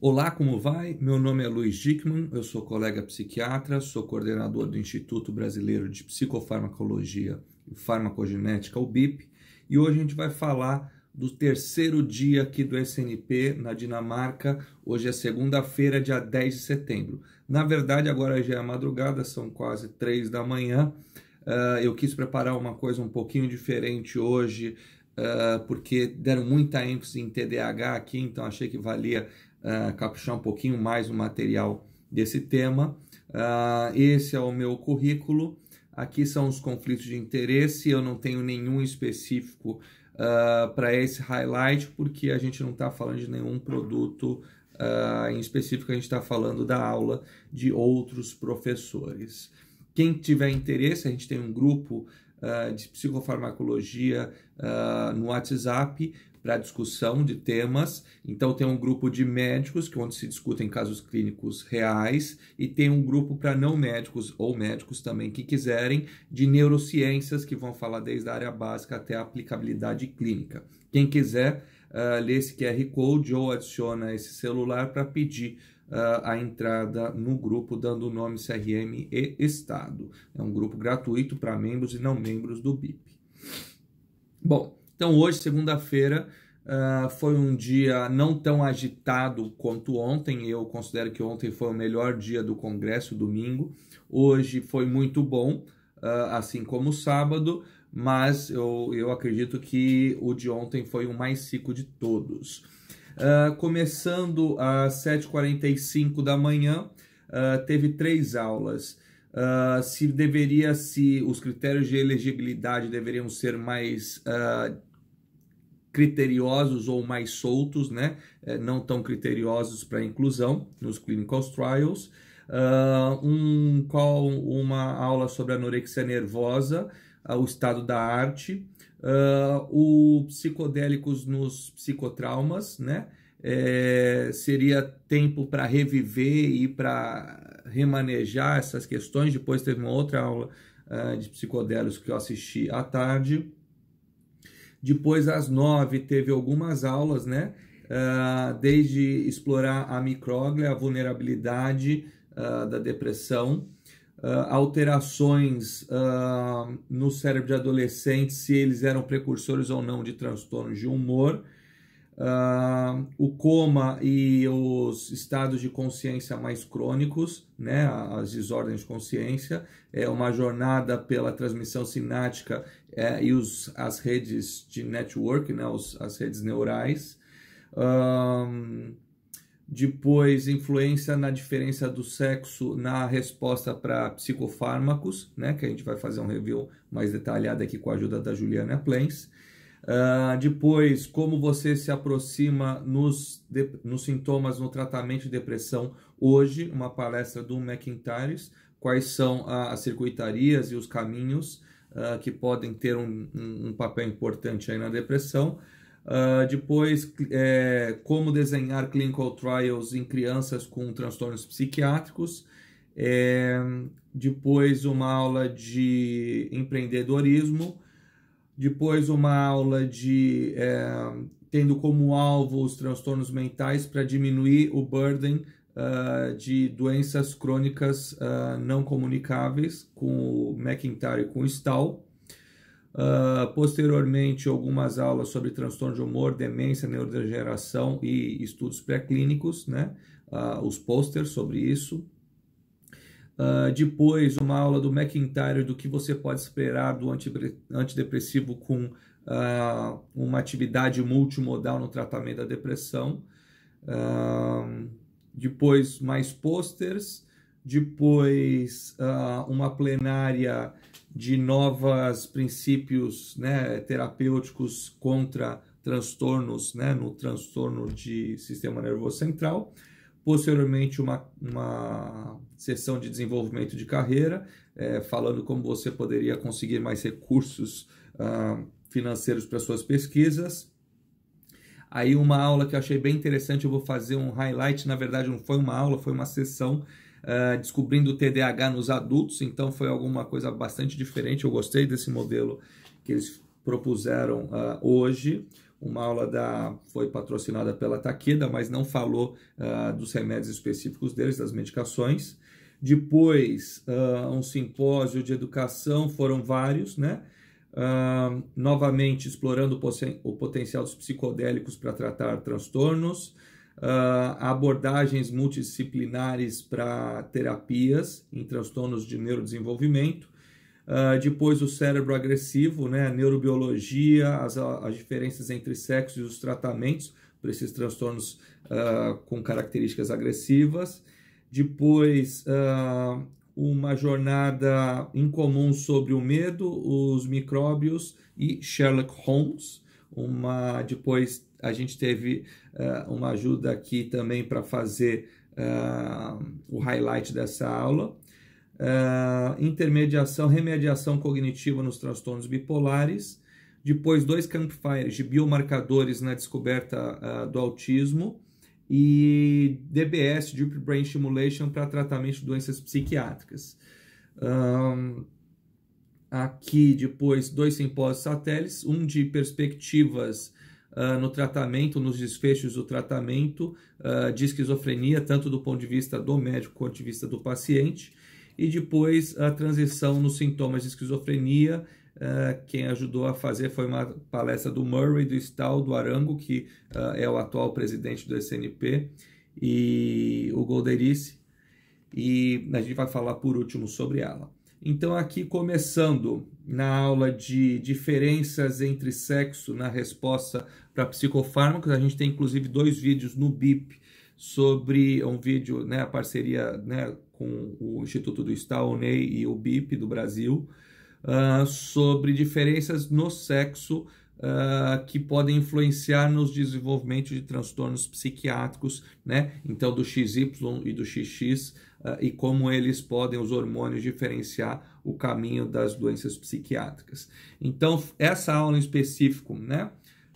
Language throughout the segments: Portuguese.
Olá, como vai? Meu nome é Luiz Dickman, eu sou colega psiquiatra, sou coordenador do Instituto Brasileiro de Psicofarmacologia e Farmacogenética, o BIP, e hoje a gente vai falar do terceiro dia aqui do SNP na Dinamarca. Hoje é segunda-feira, dia 10 de setembro. Na verdade, agora já é madrugada, são quase três da manhã. Uh, eu quis preparar uma coisa um pouquinho diferente hoje, uh, porque deram muita ênfase em TDAH aqui, então achei que valia ah, caprichar um pouquinho mais no material desse tema. Uh, esse é o meu currículo. Aqui são os conflitos de interesse. Eu não tenho nenhum específico uh, ah, para esse highlight, porque a gente não está falando de nenhum produto uh, em específico, a gente está falando da aula de outros professores. Quem tiver interesse, a gente tem um grupo de psicofarmacologia no WhatsApp, para discussão de temas. Então, tem um grupo de médicos, que é onde se discutem casos clínicos reais, e tem um grupo para não médicos ou médicos também que quiserem, de neurociências, que vão falar desde a área básica até a aplicabilidade clínica. Quem quiser uh, ler esse QR Code ou adiciona esse celular para pedir Uh, a entrada no grupo, dando o nome CRM e Estado. É um grupo gratuito para membros e não membros do BIP. Bom, então, hoje, segunda-feira, uh, foi um dia não tão agitado quanto ontem. Eu considero que ontem foi o melhor dia do Congresso, domingo. Hoje foi muito bom, uh, assim como sábado, mas eu, eu acredito que o de ontem foi o mais ciclo de todos. Uh, começando às 7h45 da manhã, uh, teve três aulas. Uh, se deveria, se os critérios de elegibilidade deveriam ser mais criteriosos ou mais soltos, né? É, não tão criteriosos para inclusão nos clinical trials. Uh, um, uma aula sobre anorexia nervosa, uh, o estado da arte, uh, o psicodélicos nos psicotraumas, né? É, seria tempo para reviver e para remanejar essas questões. Depois teve uma outra aula uh, de psicodélicos que eu assisti à tarde. Depois, às nove, teve algumas aulas, né? Uh, desde explorar a micróglia, a vulnerabilidade uh, da depressão, uh, alterações no cérebro de adolescentes, se eles eram precursores ou não de transtornos de humor, Uh, o coma e os estados de consciência mais crônicos, né, as desordens de consciência, é uma jornada pela transmissão sinática é, e os, as redes de network, né, os, as redes neurais. Um, depois, influência na diferença do sexo na resposta para psicofármacos, né, que a gente vai fazer um review mais detalhado aqui com a ajuda da Juliana Plens. Uh, depois, como você se aproxima nos, de, nos sintomas no tratamento de depressão hoje, uma palestra do McIntyre, quais são a, as circuitarias e os caminhos uh, que podem ter um, um, um, papel importante aí na depressão. Uh, depois, é, como desenhar clinical trials em crianças com transtornos psiquiátricos. É, depois, uma aula de empreendedorismo depois uma aula de é, tendo como alvo os transtornos mentais para diminuir o burden uh, de doenças crônicas uh, não comunicáveis com o McIntyre e com o Stahl. Uh, posteriormente, algumas aulas sobre transtorno de humor, demência, neurodegeneração e estudos pré-clínicos, né? os posters sobre isso. Uh, depois, uma aula do McIntyre do que você pode esperar do antidepressivo com uh, uma atividade multimodal no tratamento da depressão. Uh, depois, mais posters. Depois, uma plenária de novos princípios né, terapêuticos contra transtornos, né, no transtorno de sistema nervoso central posteriormente uma, uma sessão de desenvolvimento de carreira, é, falando como você poderia conseguir mais recursos ah, financeiros para suas pesquisas. Aí uma aula que eu achei bem interessante, eu vou fazer um highlight, na verdade não foi uma aula, foi uma sessão ah, descobrindo o TDAH nos adultos, então foi alguma coisa bastante diferente. Eu gostei desse modelo que eles propuseram ah, hoje uma aula da foi patrocinada pela Takeda, mas não falou uh, dos remédios específicos deles, das medicações. Depois, uh, um simpósio de educação, foram vários, né? Uh, novamente, explorando o, o potencial dos psicodélicos para tratar transtornos, abordagens multidisciplinares para terapias em transtornos de neurodesenvolvimento, ah, depois o cérebro agressivo, né, a neurobiologia, as, as diferenças entre sexos e os tratamentos para esses transtornos uh, com características agressivas. Depois, uh, uma jornada incomum sobre o medo, os micróbios e Sherlock Holmes. Uma, depois a gente teve uma ajuda aqui também para fazer o highlight dessa aula uh, intermediação, remediação cognitiva nos transtornos bipolares, depois dois campfires de biomarcadores na descoberta uh, do autismo e DBS, Deep Brain Stimulation, para tratamento de doenças psiquiátricas. Um, aqui depois dois simpósios satélites, um de perspectivas uh, no tratamento, nos desfechos do tratamento uh, de esquizofrenia, tanto do ponto de vista do médico quanto do ponto de vista do paciente, e depois a transição nos sintomas de esquizofrenia. Uh, quem ajudou a fazer foi uma palestra do Murray, do Stahl, do Arango, que uh, é o atual presidente do SNP, e o Golderice. E a gente vai falar por último sobre ela. Então, aqui começando na aula de diferenças entre sexo na resposta para psicofármacos, a gente tem inclusive dois vídeos no BIP sobre um vídeo, né, a parceria, né, com o Instituto do Estado, o e o BIP do Brasil, uh, sobre diferenças no sexo Uh, que podem influenciar nos desenvolvimentos de transtornos psiquiátricos, né? Então, do XY e do XX, uh, ah, e como eles podem, os hormônios, diferenciar o caminho das doenças psiquiátricas. Então, essa aula em específico, né?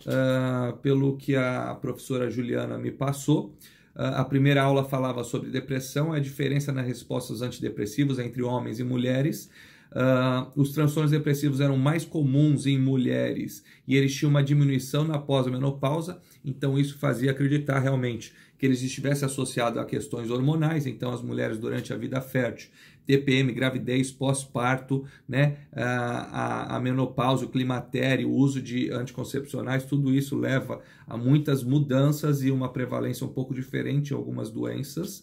Uh, pelo que a professora Juliana me passou, ah, a primeira aula falava sobre depressão, a diferença na resposta aos antidepressivos entre homens e mulheres. Uh, os transtornos depressivos eram mais comuns em mulheres e eles tinham uma diminuição na pós-menopausa, então isso fazia acreditar realmente que eles estivessem associados a questões hormonais, então as mulheres durante a vida fértil TPM, gravidez, pós-parto, né? A, a, a, menopausa, o climatério, o uso de anticoncepcionais, tudo isso leva a muitas mudanças e uma prevalência um pouco diferente em algumas doenças.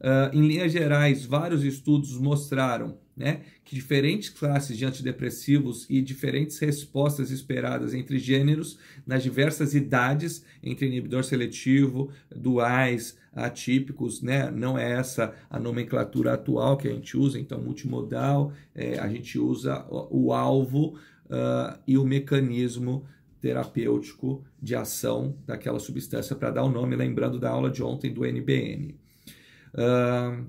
Uh, em linhas gerais, vários estudos mostraram né, que diferentes classes de antidepressivos e diferentes respostas esperadas entre gêneros nas diversas idades, entre inibidor seletivo, duais, atípicos, né, não é essa a nomenclatura atual que a gente usa, então multimodal, é, a gente usa o, alvo uh, e o mecanismo terapêutico de ação daquela substância para dar o nome, lembrando da aula de ontem do NBN. Uh,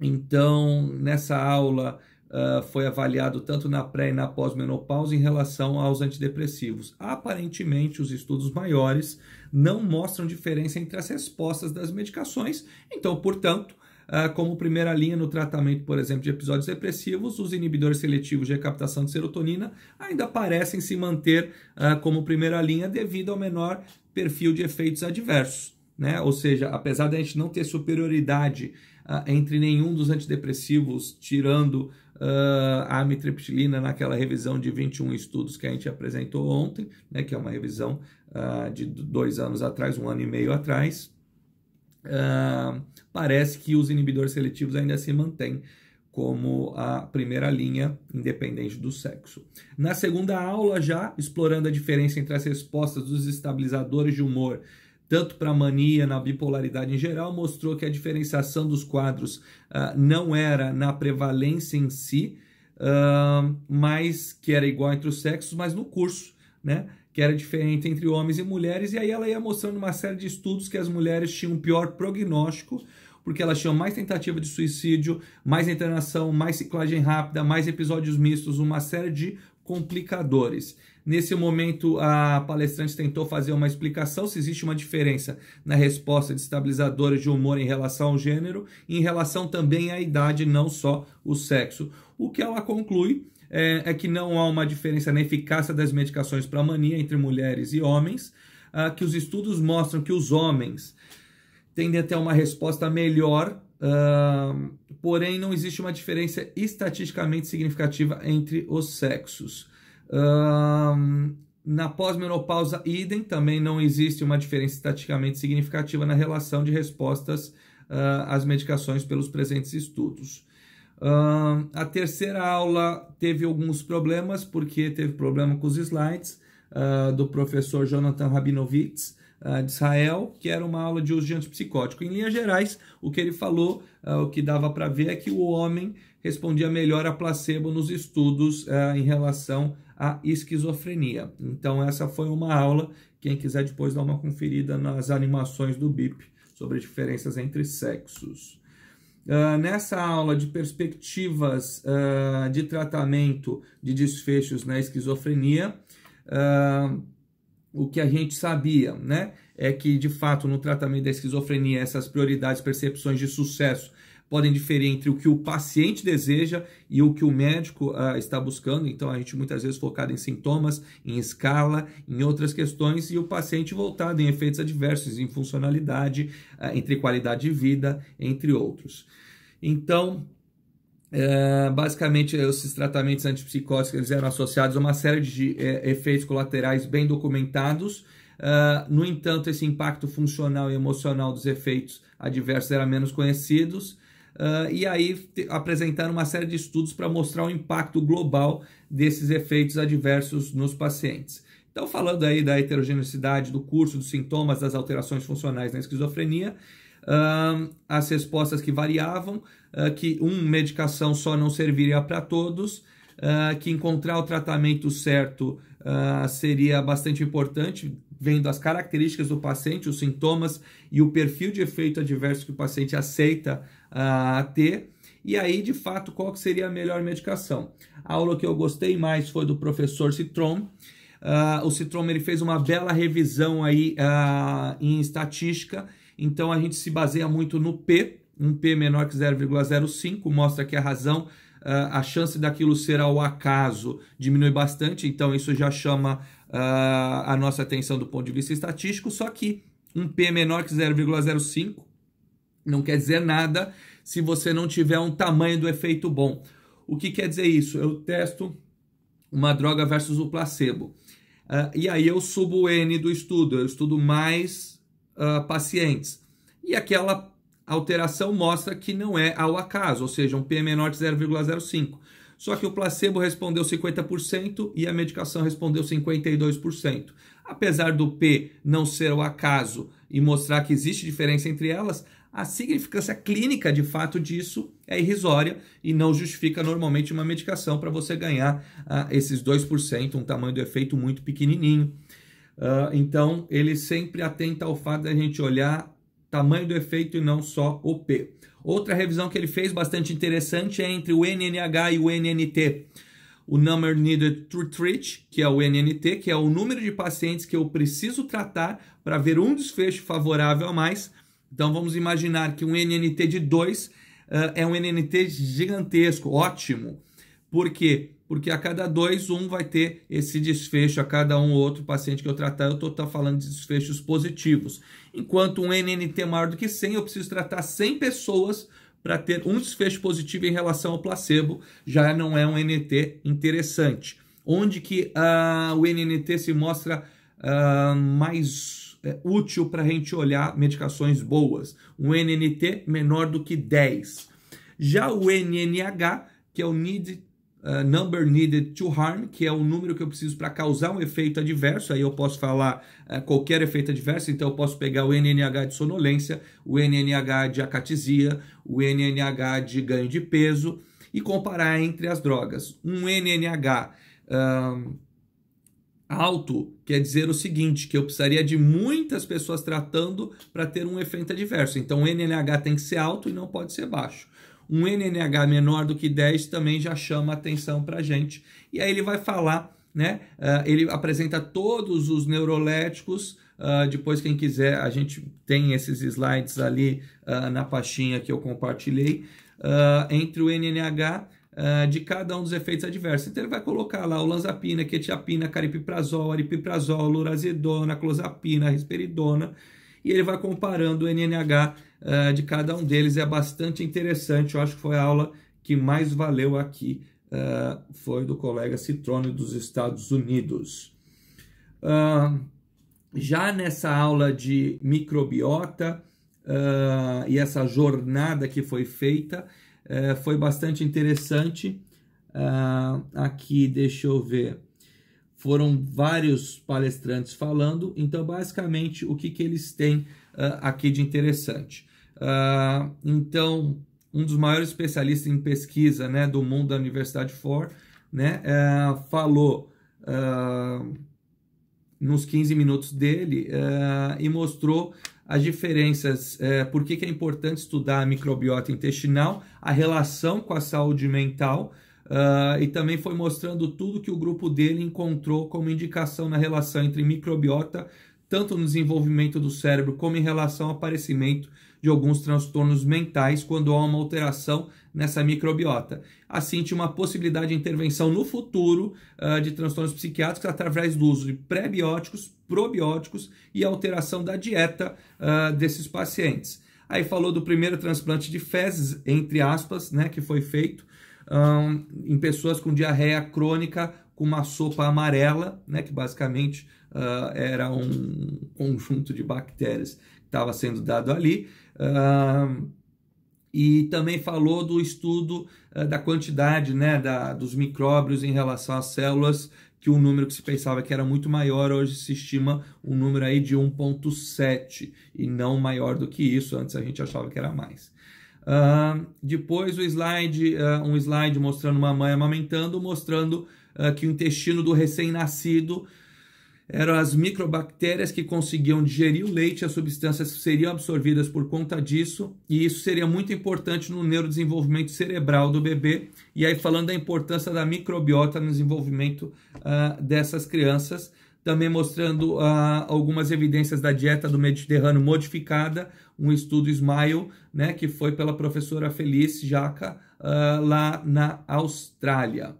então, nessa aula uh, foi avaliado tanto na pré e na pós-menopausa em relação aos antidepressivos. Aparentemente, os estudos maiores não mostram diferença entre as respostas das medicações. Então, portanto, uh, como primeira linha no tratamento, por exemplo, de episódios depressivos, os inibidores seletivos de recaptação de serotonina ainda parecem se manter uh, como primeira linha devido ao menor perfil de efeitos adversos. Né? Ou seja, apesar da gente não ter superioridade ah, entre nenhum dos antidepressivos, tirando Uh, a amitriptilina naquela revisão de 21 estudos que a gente apresentou ontem, né, que é uma revisão uh, de dois anos atrás, um ano e meio atrás, uh, parece que os inibidores seletivos ainda se mantêm como a primeira linha, independente do sexo. Na segunda aula, já explorando a diferença entre as respostas dos estabilizadores de humor tanto para mania na bipolaridade em geral, mostrou que a diferenciação dos quadros uh, não era na prevalência em si, uh, mas que era igual entre os sexos, mas no curso, né? Que era diferente entre homens e mulheres, e aí ela ia mostrando uma série de estudos que as mulheres tinham pior prognóstico, porque elas tinham mais tentativa de suicídio, mais internação, mais ciclagem rápida, mais episódios mistos, uma série de complicadores. Nesse momento, a palestrante tentou fazer uma explicação se existe uma diferença na resposta de estabilizadores de humor em relação ao gênero e em relação também à idade, não só o sexo. O que ela conclui é, é que não há uma diferença na eficácia das medicações para mania entre mulheres e homens, ah, que os estudos mostram que os homens tendem a ter uma resposta melhor Uh, porém, não existe uma diferença estatisticamente significativa entre os sexos na pós-menopausa, idem, também não existe uma diferença estatisticamente significativa na relação de respostas uh, às medicações pelos presentes estudos. a terceira aula teve alguns problemas, porque teve problema com os slides uh, do professor Jonathan Rabinovitz, uh, ah, de Israel, que era uma aula de uso de antipsicótico. Em linhas gerais, o que ele falou, uh, o que dava para ver é que o homem respondia melhor a placebo nos estudos em relação a esquizofrenia. Então, essa foi uma aula. Quem quiser depois dar uma conferida nas animações do BIP sobre diferenças entre sexos. Uh, nessa aula de perspectivas uh, de tratamento de desfechos na esquizofrenia, uh, o que a gente sabia, né? É que, de fato, no tratamento da esquizofrenia, essas prioridades, percepções de sucesso podem diferir entre o que o paciente deseja e o que o médico uh, está buscando. Então, a gente muitas vezes focado em sintomas, em escala, em outras questões, e o paciente voltado em efeitos adversos, em funcionalidade, uh, entre qualidade de vida, entre outros. Então, é, basicamente, esses tratamentos antipsicóticos eles eram associados a uma série de é, efeitos colaterais bem documentados. É, no entanto, esse impacto funcional e emocional dos efeitos adversos era menos conhecidos. Uh, e aí apresentando uma série de estudos para mostrar o impacto global desses efeitos adversos nos pacientes. Então, falando aí da heterogeneidade do curso, dos sintomas, das alterações funcionais na esquizofrenia, uh, as respostas que variavam, uh, que uma medicação só não serviria para todos, ah, que encontrar o tratamento certo seria bastante importante, vendo as características do paciente, os sintomas e o perfil de efeito adverso que o paciente aceita a ter. E aí, de fato, qual que seria a melhor medicação? A aula que eu gostei mais foi do professor Citron. Uh, o Citron ele fez uma bela revisão aí uh, em estatística, então a gente se baseia muito no P, um P menor que 0,05 mostra que a razão, uh, a chance daquilo ser ao acaso diminui bastante, então isso já chama a nossa atenção do ponto de vista estatístico, só que um P menor que 0,05 não quer dizer nada se você não tiver um tamanho do efeito bom. O que quer dizer isso? Eu testo uma droga versus o placebo. Uh, e aí eu subo o N do estudo, eu estudo mais uh, pacientes. E aquela alteração mostra que não é ao acaso, ou seja, um P menor de 0,05. Só que o placebo respondeu 50% e a medicação respondeu 52%. Apesar do P não ser o acaso e mostrar que existe diferença entre elas, a significância clínica de fato disso é irrisória e não justifica normalmente uma medicação para você ganhar uh, esses 2%, um tamanho do efeito muito pequenininho. Uh, então, ele sempre atenta ao fato da gente olhar tamanho do efeito e não só o P. Outra revisão que ele fez bastante interessante é entre o NNH e o NNT. O Number Needed to Treat, que é o NNT, que é o número de pacientes que eu preciso tratar para ver um desfecho favorável a mais, então vamos imaginar que um NNT de 2 uh, eh, é um NNT gigantesco, ótimo. Por quê? Porque a cada dois, um vai ter esse desfecho. A cada um ou outro paciente que eu tratar, eu estou tá falando de desfechos positivos. Enquanto um NNT maior do que 100, eu preciso tratar 100 pessoas para ter um desfecho positivo em relação ao placebo. Já não é um NNT interessante. Onde que uh, o NNT se mostra uh, mais é, útil para a gente olhar medicações boas. Um NNT menor do que 10. Já o NNH, que é o Need, uh, Number Needed to Harm, que é o número que eu preciso para causar um efeito adverso, aí eu posso falar uh, qualquer efeito adverso, então eu posso pegar o NNH de sonolência, o NNH de acatisia, o NNH de ganho de peso e comparar entre as drogas. Um NNH... Alto quer dizer o seguinte, que eu precisaria de muitas pessoas tratando para ter um efeito adverso. Então, o NNH tem que ser alto e não pode ser baixo. Um NNH menor do que 10 também já chama atenção para a gente. E aí ele vai falar, né? Uh, ele apresenta todos os neuroléticos. Uh, depois, quem quiser, a gente tem esses slides ali uh, na pastinha que eu compartilhei. Ah, entre o NNH ah, de cada um dos efeitos adversos. Então ele vai colocar lá olanzapina, quetiapina, caripiprazol, aripiprazol, lorazidona, clozapina, risperidona, e ele vai comparando o NNH uh, ah, de cada um deles. É bastante interessante, eu acho que foi a aula que mais valeu aqui, uh, foi do colega Citrone dos Estados Unidos. já nessa aula de microbiota e essa jornada que foi feita, é, foi bastante interessante. Uh, aqui, deixa eu ver, foram vários palestrantes falando, então, basicamente, o que, que eles têm uh, aqui de interessante. Uh, então, um dos maiores especialistas em pesquisa né, do mundo da Universidade Ford, né, falou nos 15 minutos dele e mostrou as diferenças, é, por que, que é importante estudar a microbiota intestinal, a relação com a saúde mental, uh, e também foi mostrando tudo que o grupo dele encontrou como indicação na relação entre microbiota tanto no desenvolvimento do cérebro como em relação ao aparecimento de alguns transtornos mentais quando há uma alteração nessa microbiota. Assim, tinha uma possibilidade de intervenção no futuro uh, de transtornos psiquiátricos através do uso de pré-bióticos, probióticos e alteração da dieta uh, desses pacientes. Aí falou do primeiro transplante de fezes, entre aspas, né, que foi feito um, em pessoas com diarreia crônica com uma sopa amarela, né, que basicamente uh, era um conjunto de bactérias que estava sendo dado ali. Uh, e também falou do estudo uh, da quantidade né, da, dos micróbios em relação às células, que o um número que se pensava que era muito maior, hoje se estima um número aí de 1,7 e não maior do que isso, antes a gente achava que era mais. Uh, depois o slide, uh, um slide mostrando uma mãe amamentando, mostrando uh, que o intestino do recém-nascido eram as microbactérias que conseguiam digerir o leite, as substâncias seriam absorvidas por conta disso, e isso seria muito importante no neurodesenvolvimento cerebral do bebê. E aí, falando da importância da microbiota no desenvolvimento uh, dessas crianças, também mostrando uh, algumas evidências da dieta do Mediterrâneo modificada, um estudo Smile, né, que foi pela professora Felice Jaca, uh, lá na Austrália.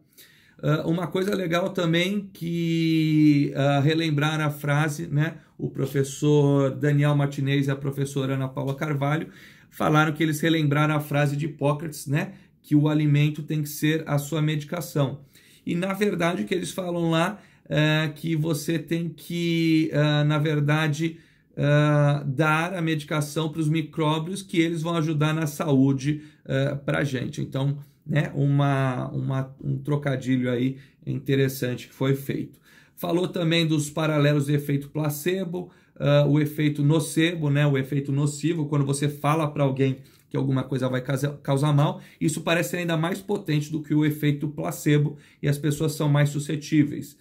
Uh, uma coisa legal também que uh, relembrar a frase, né? O professor Daniel Martinez e a professora Ana Paula Carvalho falaram que eles relembraram a frase de Hipócrates, né? Que o alimento tem que ser a sua medicação. E na verdade o que eles falam lá é que você tem que, uh, na verdade, dar a medicação para os micróbios que eles vão ajudar na saúde para a gente. Então, né, uma, uma, um trocadilho aí interessante que foi feito. Falou também dos paralelos de efeito placebo, uh, o efeito nocebo, né, o efeito nocivo, quando você fala para alguém que alguma coisa vai causar mal, isso parece ainda mais potente do que o efeito placebo e as pessoas são mais suscetíveis.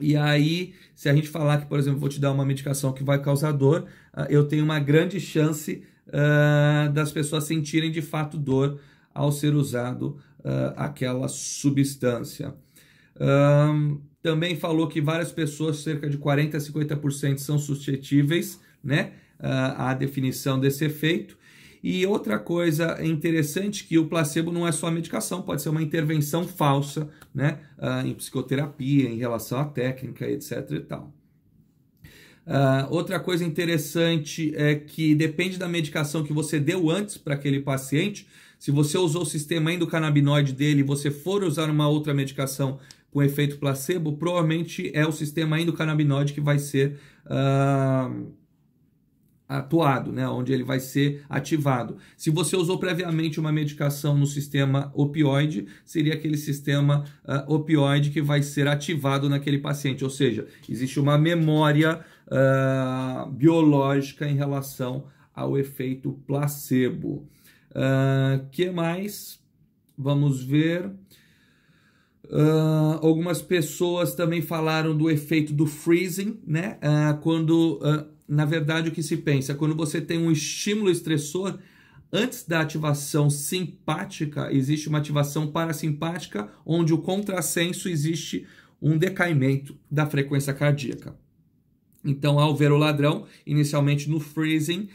e aí, se a gente falar que, por exemplo, vou te dar uma medicação que vai causar dor, uh, eu tenho uma grande chance uh, das pessoas sentirem de fato dor ao ser usado uh, aquela substância. Um, ah, também falou que várias pessoas, cerca de 40 a 50%, são suscetíveis né, ah, à definição desse efeito. E outra coisa interessante que o placebo não é só medicação, pode ser uma intervenção falsa, né, em psicoterapia, em relação à técnica, etc. E tal. Uh, outra coisa interessante é que depende da medicação que você deu antes para aquele paciente, se você usou o sistema endocannabinoide dele e você for usar uma outra medicação com efeito placebo, provavelmente é o sistema endocannabinoide que vai ser uh, atuado, né? onde ele vai ser ativado. Se você usou previamente uma medicação no sistema opioide, seria aquele sistema uh, opioide que vai ser ativado naquele paciente. Ou seja, existe uma memória uh, biológica em relação ao efeito placebo. Uh, que mais? Vamos ver. Uh, algumas pessoas também falaram do efeito do freezing, né? Uh, quando, uh, na verdade, o que se pensa? Quando você tem um estímulo estressor, antes da ativação simpática, existe uma ativação parasimpática, onde o contrassenso existe um decaimento da frequência cardíaca. Então, ao ver o ladrão, inicialmente no freezing,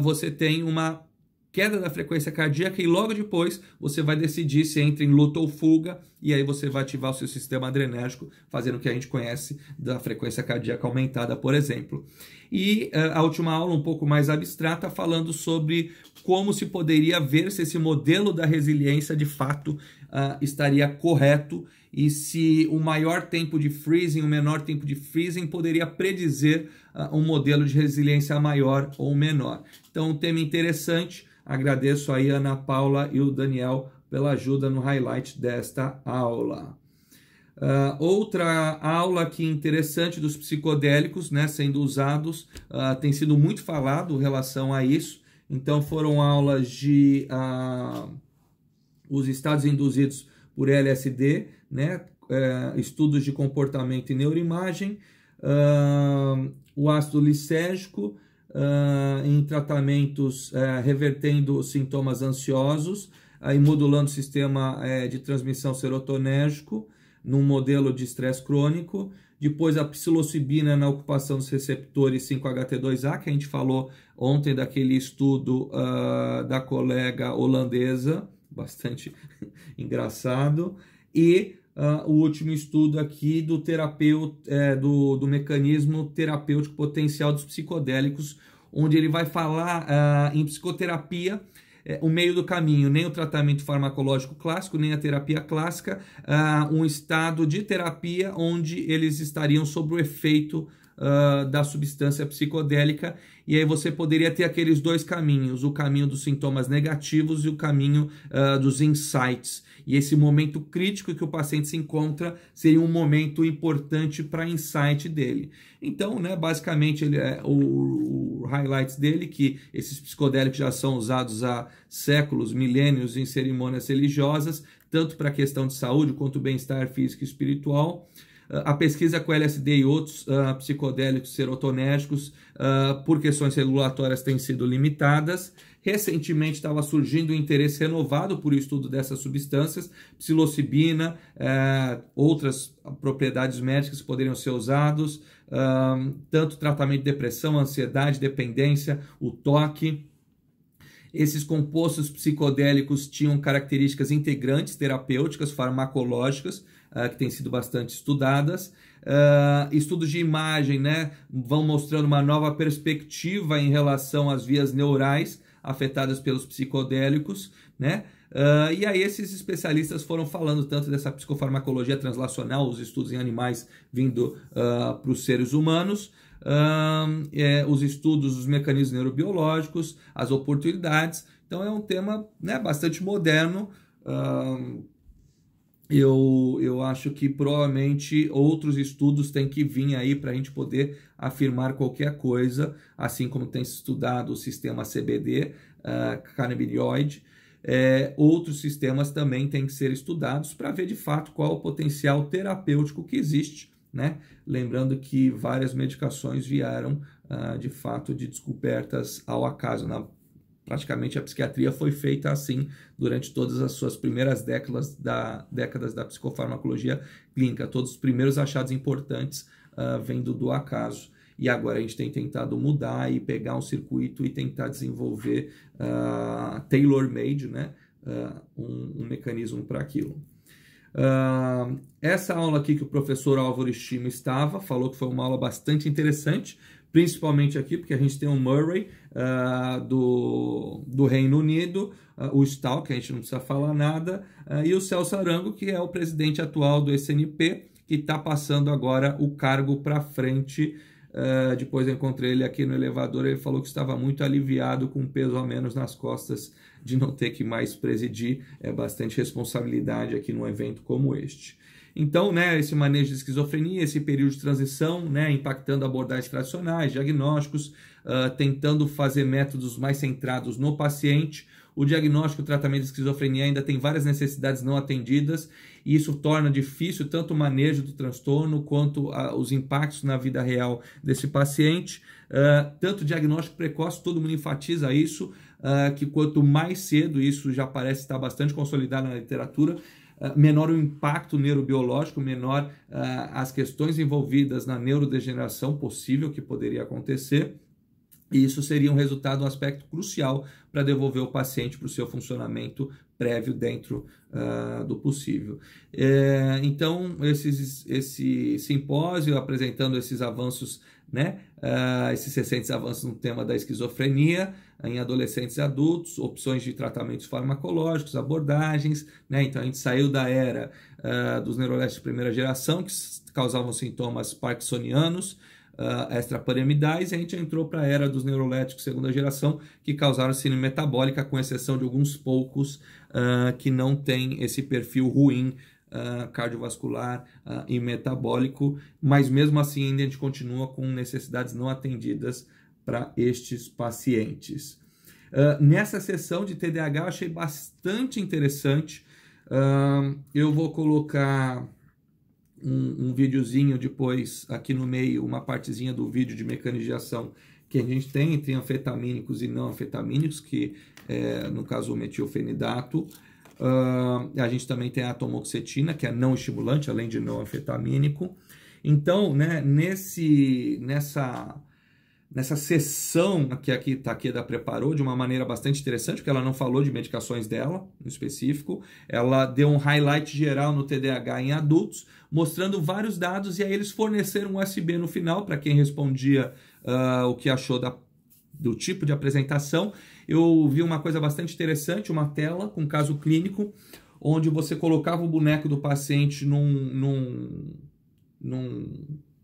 você tem uma queda da frequência cardíaca e logo depois você vai decidir se entra em luta ou fuga e aí você vai ativar o seu sistema adrenérgico, fazendo o que a gente conhece da frequência cardíaca aumentada, por exemplo. E eh, a última aula, um pouco mais abstrata, falando sobre como se poderia ver se esse modelo da resiliência de fato uh, estaria correto e se o maior tempo de freezing, o menor tempo de freezing poderia predizer uh, um modelo de resiliência maior ou menor. Então, um tema interessante Agradeço aí a Ana Paula e o Daniel pela ajuda no highlight desta aula. Uh, outra aula que interessante dos psicodélicos, né, sendo usados, uh, tem sido muito falado em relação a isso. Então foram aulas de uh, os estados induzidos por LSD, né, eh, estudos de comportamento e neuroimagem, o ácido licérgico, uh, em tratamentos uh, revertendo sintomas ansiosos uh, e modulando o sistema uh, de transmissão serotonérgico num modelo de estresse crônico. Depois a psilocibina na ocupação dos receptores 5-HT2A, que a gente falou ontem daquele estudo ah, da colega holandesa, bastante engraçado. E uh, o último estudo aqui do, terapeuta, é, do, do mecanismo terapêutico potencial dos psicodélicos, onde ele vai falar uh, em psicoterapia é, o meio do caminho, nem o tratamento farmacológico clássico, nem a terapia clássica, uh, um estado de terapia onde eles estariam sobre o efeito uh, da substância psicodélica. E aí você poderia ter aqueles dois caminhos: o caminho dos sintomas negativos e o caminho uh, dos insights. E esse momento crítico que o paciente se encontra seria um momento importante para insight dele. Então, né, basicamente, ele, é, o, o highlights dele, que esses psicodélicos já são usados há séculos, milênios em cerimônias religiosas, tanto para a questão de saúde quanto bem-estar físico e espiritual. Ah, a pesquisa com LSD e outros uh, psicodélicos serotonérgicos uh, por questões regulatórias têm sido limitadas. Recentemente estava surgindo um interesse renovado por estudo dessas substâncias, psilocibina, uh, outras propriedades médicas poderiam ser usados, tanto tratamento de depressão, ansiedade, dependência, o toque. Esses compostos psicodélicos tinham características integrantes terapêuticas, farmacológicas, ah, que têm sido bastante estudadas. Uh, estudos de imagem né, vão mostrando uma nova perspectiva em relação às vias neurais afetadas pelos psicodélicos, né? Uh, e aí esses especialistas foram falando tanto dessa psicofarmacologia translacional, os estudos em animais vindo uh, para os seres humanos, é, os estudos os mecanismos neurobiológicos, as oportunidades. Então é um tema né, bastante moderno, eu, eu acho que provavelmente outros estudos têm que vir aí para a gente poder afirmar qualquer coisa, assim como tem estudado o sistema CBD, uh, ah, canabinoide, é, outros sistemas também têm que ser estudados para ver de fato qual o potencial terapêutico que existe, né? Lembrando que várias medicações vieram uh, de fato de descobertas ao acaso na Praticamente a psiquiatria foi feita assim durante todas as suas primeiras décadas da, décadas da psicofarmacologia clínica. Todos os primeiros achados importantes uh, ah, vendo do acaso. E agora a gente tem tentado mudar e pegar um circuito e tentar desenvolver uh, tailor-made, né? Uh, um, um, mecanismo para aquilo. Uh, essa aula aqui que o professor Álvaro Estima estava, falou que foi uma aula bastante interessante, principalmente aqui, porque a gente tem o Murray uh, do, do Reino Unido, uh, o Stahl, que a gente não precisa falar nada, uh, e o Celso Arango, que é o presidente atual do SNP, que está passando agora o cargo para frente. depois eu encontrei ele aqui no elevador, ele falou que estava muito aliviado com um peso a menos nas costas de não ter que mais presidir. É bastante responsabilidade aqui num evento como este. Então, né, esse manejo de esquizofrenia, esse período de transição, né, impactando abordagens tradicionais, diagnósticos, uh, tentando fazer métodos mais centrados no paciente. O diagnóstico e o tratamento de esquizofrenia ainda tem várias necessidades não atendidas e isso torna difícil tanto o manejo do transtorno quanto a, ah, os impactos na vida real desse paciente. Uh, tanto diagnóstico precoce, todo mundo enfatiza isso, uh, que quanto mais cedo, isso já parece estar bastante consolidado na literatura, ah, menor o impacto neurobiológico, menor ah, as questões envolvidas na neurodegeneração possível que poderia acontecer. E isso seria um resultado, um aspecto crucial para devolver o paciente para o seu funcionamento prévio dentro uh, do possível. É, então, esses, esse simpósio apresentando esses avanços né? Uh, esses recentes avanços no tema da esquizofrenia em adolescentes e adultos, opções de tratamentos farmacológicos, abordagens, né? Então a gente saiu da era uh, dos neurolépticos de primeira geração que causavam sintomas parkinsonianos, uh, e a gente entrou para a era dos neuroléticos segunda geração, que causaram síndrome metabólica, com exceção de alguns poucos uh, que não têm esse perfil ruim uh, cardiovascular uh, e metabólico, mas mesmo assim ainda a gente continua com necessidades não atendidas para estes pacientes. Uh, nessa sessão de TDAH eu achei bastante interessante. eu vou colocar um, um videozinho depois aqui no meio, uma partezinha do vídeo de mecanismo de ação que a gente tem entre anfetamínicos e não anfetamínicos, que é, no caso o metilfenidato. Uh, a gente também tem a tomoxetina, que é não estimulante, além de não anfetamínico. Então, né, nesse, nessa, nessa sessão que aqui Takeda preparou de uma maneira bastante interessante, porque ela não falou de medicações dela, no específico. Ela deu um highlight geral no TDAH em adultos, mostrando vários dados, e aí eles forneceram um USB no final para quem respondia uh, o que achou da, do tipo de apresentação eu vi uma coisa bastante interessante, uma tela com caso clínico, onde você colocava o boneco do paciente num, num, num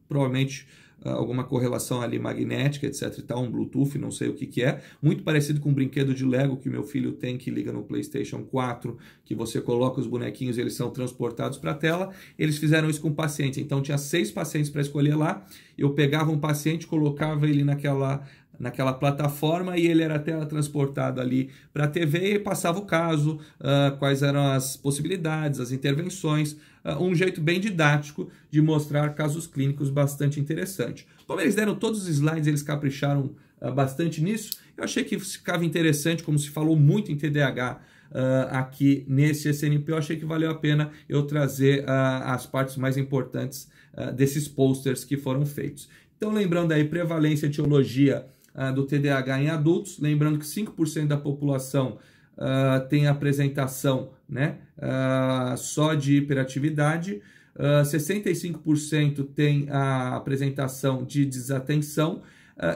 provavelmente ah, alguma correlação ali magnética, etc e tal, um Bluetooth, não sei o que que é, muito parecido com um brinquedo de Lego que meu filho tem que liga no PlayStation 4, que você coloca os bonequinhos, eles são transportados para a tela. Eles fizeram isso com paciente. Então tinha seis pacientes para escolher lá. Eu pegava um paciente, colocava ele naquela naquela plataforma e ele era teletransportado ali para a TV e passava o caso, uh, quais eram as possibilidades, as intervenções, uh, um jeito bem didático de mostrar casos clínicos bastante interessante. Como eles deram todos os slides, eles capricharam uh, bastante nisso, eu achei que ficava interessante, como se falou muito em TDAH aqui nesse SNP, eu achei que valeu a pena eu trazer as partes mais importantes desses posters que foram feitos. Então, lembrando aí, prevalência, etiologia, ah, do TDAH em adultos. Lembrando que 5% da população uh, tem apresentação né, uh, só de hiperatividade, 65% tem a apresentação de desatenção.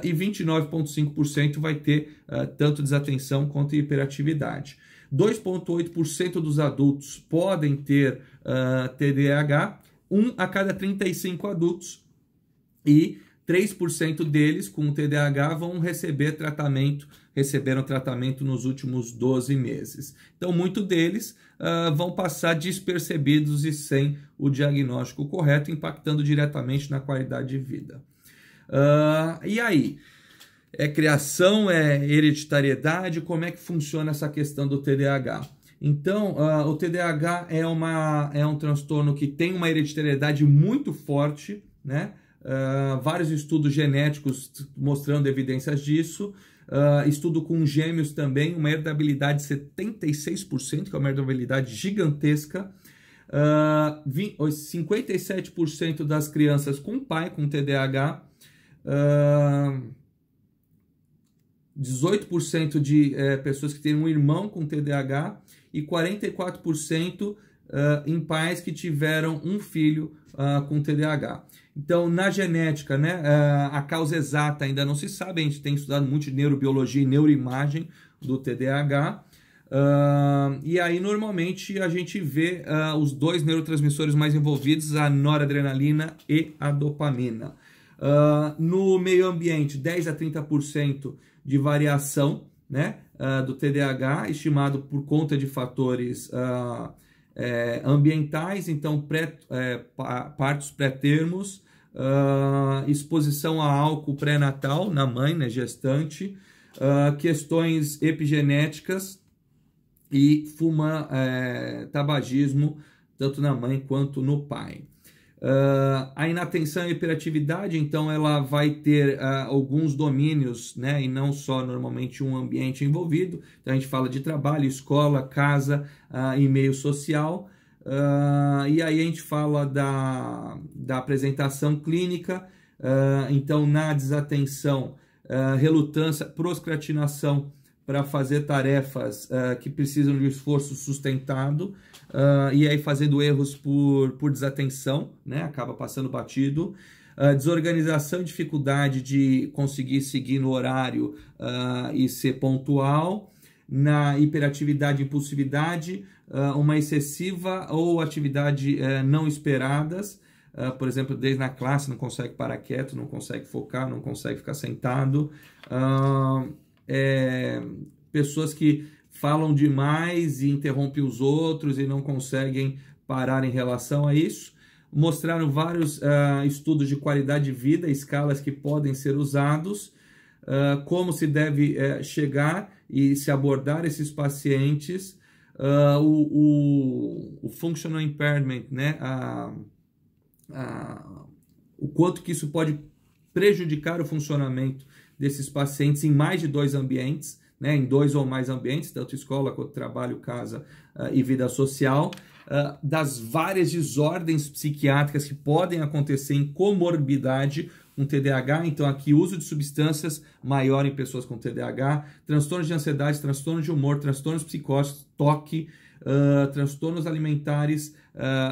e 29,5% vai ter tanto desatenção quanto hiperatividade. 2,8% dos adultos podem ter TDAH, 1 a cada 35 adultos e 3% deles com o TDAH vão receber tratamento, receberam tratamento nos últimos 12 meses. Então, muito deles uh, vão passar despercebidos e sem o diagnóstico correto, impactando diretamente na qualidade de vida. Uh, e aí? É criação, é hereditariedade? Como é que funciona essa questão do TDAH? Então, uh, o TDAH é, uma, é um transtorno que tem uma hereditariedade muito forte, né? Ah, vários estudos genéticos mostrando evidências disso. Uh, estudo com gêmeos também, uma herdabilidade de 76%, que é uma herdabilidade gigantesca. Uh, 20, 57% das crianças com pai com TDAH. Uh, 18% de é, pessoas que têm um irmão com TDAH e 44% uh, em pais que tiveram um filho uh, com TDAH. Então, na genética, né, uh, a causa exata ainda não se sabe, a gente tem estudado muito de neurobiologia e neuroimagem do TDAH. e aí, normalmente, a gente vê os dois neurotransmissores mais envolvidos, a noradrenalina e a dopamina. no meio ambiente, 10 a 30% de variação né, do TDAH, estimado por conta de fatores é, ambientais, então pré, é, eh, partos pré-termos, uh, exposição a álcool pré-natal na mãe, né, gestante, uh, questões epigenéticas e fuma, é, tabagismo, tanto na mãe quanto no pai. Uh, a inatenção e hiperatividade, então, ela vai ter uh, alguns domínios, né? E não só normalmente um ambiente envolvido. Então, a gente fala de trabalho, escola, casa uh, e meio social. e aí a gente fala da, da apresentação clínica. então, na desatenção, relutância, proscratinação para fazer tarefas que precisam de um esforço sustentado uh, e aí fazendo erros por, por desatenção, né? acaba passando batido. Uh, desorganização e dificuldade de conseguir seguir no horário uh, e ser pontual. Na hiperatividade e impulsividade, uma excessiva ou atividade eh, não esperadas. Uh, por exemplo, desde na classe não consegue parar quieto, não consegue focar, não consegue ficar sentado. Uh, é, pessoas que falam demais e interrompem os outros e não conseguem parar em relação a isso. Mostraram vários uh, estudos de qualidade de vida, escalas que podem ser usados, uh, como se deve uh, chegar e se abordar esses pacientes. Ah, o, o, o, functional impairment, né? o quanto que isso pode prejudicar o funcionamento desses pacientes em mais de dois ambientes, né, em dois ou mais ambientes, tanto escola quanto trabalho, casa uh, e vida social, uh, das várias desordens psiquiátricas que podem acontecer em comorbidade com TDAH, então aqui uso de substâncias maior em pessoas com TDAH, transtornos de ansiedade, transtornos de humor, transtornos psicóticos, toque, uh, transtornos alimentares,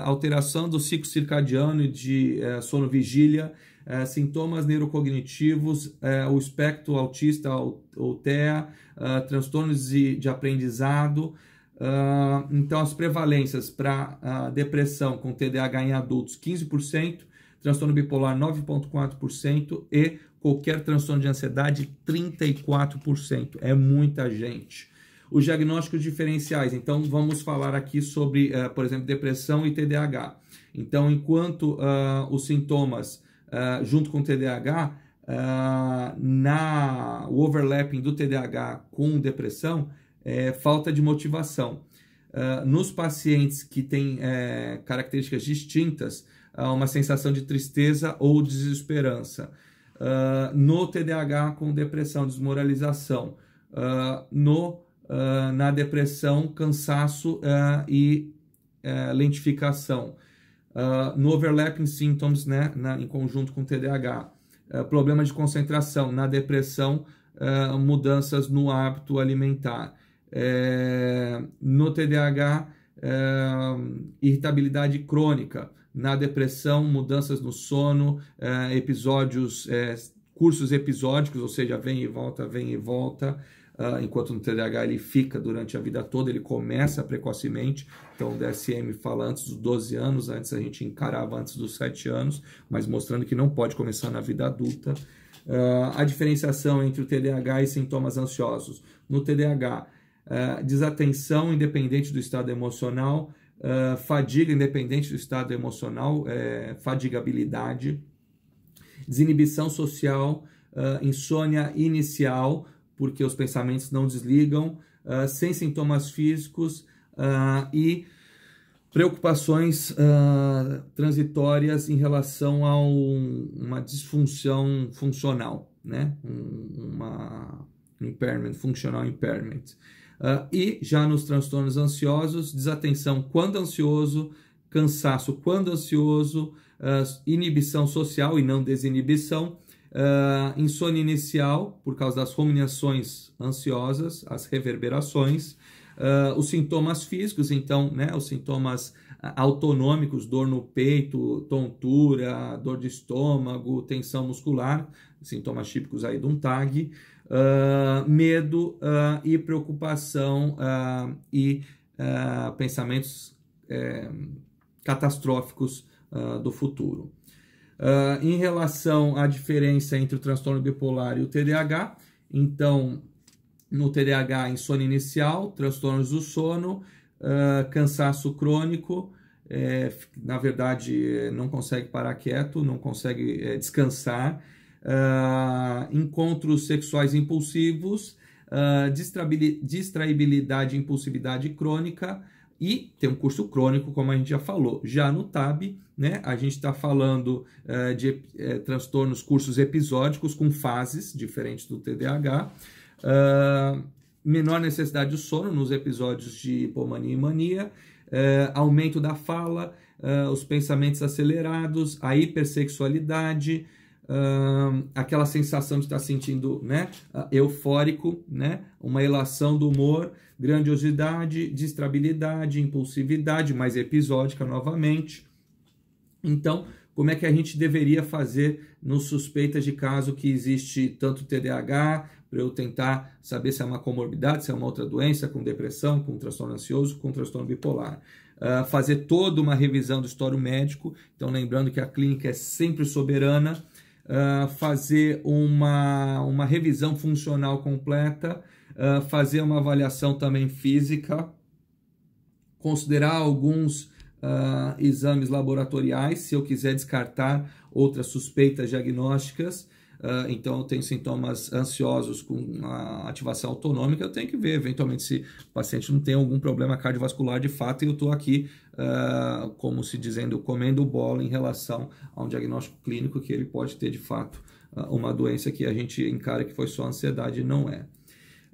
alteração do ciclo circadiano de eh, sono vigília, é, sintomas neurocognitivos, é, o espectro autista ou TEA, é, transtornos de, de aprendizado. É, então, as prevalências para é, depressão com TDAH em adultos, 15%, transtorno bipolar, 9,4% e qualquer transtorno de ansiedade, 34%. É muita gente os diagnósticos diferenciais. Então, vamos falar aqui sobre, uh, por exemplo, depressão e TDAH. Então, enquanto uh, os sintomas ah, junto com o TDAH, uh, na, o overlapping do TDAH com depressão é falta de motivação. Uh, nos pacientes que têm é, características distintas, há uma sensação de tristeza ou desesperança. Uh, no TDAH com depressão, desmoralização. Uh, no, na depressão, cansaço e é, lentificação. Ah, no overlapping symptoms, né, na, em conjunto com TDAH, uh, problema de concentração, na depressão, uh, mudanças no hábito alimentar, é, no TDAH, é, irritabilidade crônica, na depressão, mudanças no sono, é, episódios, cursos episódicos, ou seja, vem e volta, vem e volta, ah, enquanto no TDAH ele fica durante a vida toda, ele começa precocemente. Então, o DSM fala antes dos 12 anos, antes a gente encarava antes dos 7 anos, mas mostrando que não pode começar na vida adulta. Uh, a diferenciação entre o TDAH e sintomas ansiosos. No TDAH, uh, desatenção independente do estado emocional, ah, fadiga independente do estado emocional, é, fadigabilidade, desinibição social, insônia inicial, porque os pensamentos não desligam, uh, sem sintomas físicos uh, e preocupações uh, transitórias em relação a uma disfunção funcional, né? Um, uma impairment, funcional impairment. Uh, e já nos transtornos ansiosos, desatenção quando ansioso, cansaço quando ansioso, uh, inibição social e não desinibição, Uh, insônia inicial, por causa das ruminações ansiosas, as reverberações. Uh, os sintomas físicos, então, né, os sintomas ah, autonômicos, dor no peito, tontura, dor de estômago, tensão muscular, sintomas típicos aí de um TAG, uh, medo uh, e preocupação uh, e pensamentos eh, catastróficos do futuro. Uh, em relação à diferença entre o transtorno bipolar e o TDAH, então, no TDAH, insônia inicial, transtornos do sono, uh, cansaço crônico, é, na verdade, é, não consegue parar quieto, não consegue é, descansar, uh, encontros sexuais impulsivos, distraibilidade e impulsividade crônica, e tem um curso crônico, como a gente já falou. Já no TAB, né, a gente está falando uh, de uh, transtornos, cursos episódicos com fases diferentes do TDAH. Uh, eh, menor necessidade de sono nos episódios de hipomania e mania, aumento da fala, os pensamentos acelerados, a hipersexualidade, Uh, aquela sensação de estar tá sentindo né, eufórico, né, uma elação do humor, grandiosidade, distrabilidade, impulsividade, mais episódica novamente. Então, como é que a gente deveria fazer nos suspeitas de caso que existe tanto TDAH, para eu tentar saber se é uma comorbidade, se é uma outra doença, com depressão, com transtorno ansioso, com transtorno bipolar. Uh, fazer toda uma revisão do histórico médico, então lembrando que a clínica é sempre soberana, uh, fazer uma, uma revisão funcional completa, uh, fazer uma avaliação também física, considerar alguns uh, exames laboratoriais, se eu quiser descartar outras suspeitas diagnósticas. Uh, então, eu tenho sintomas ansiosos com a ativação autonômica, eu tenho que ver, eventualmente, se o paciente não tem algum problema cardiovascular de fato e eu estou aqui, uh, como se dizendo, comendo bola em relação a um diagnóstico clínico que ele pode ter de fato uh, uma doença que a gente encara que foi só ansiedade, não é